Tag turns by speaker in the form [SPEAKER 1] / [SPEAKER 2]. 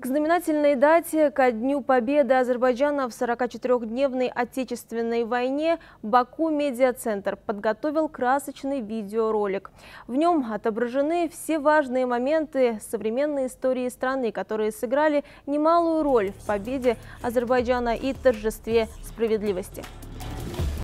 [SPEAKER 1] К знаменательной дате, ко Дню Победы Азербайджана в 44-дневной Отечественной войне, Баку Медиацентр подготовил красочный видеоролик. В нем отображены все важные моменты современной истории страны, которые сыграли немалую роль в победе Азербайджана и торжестве справедливости.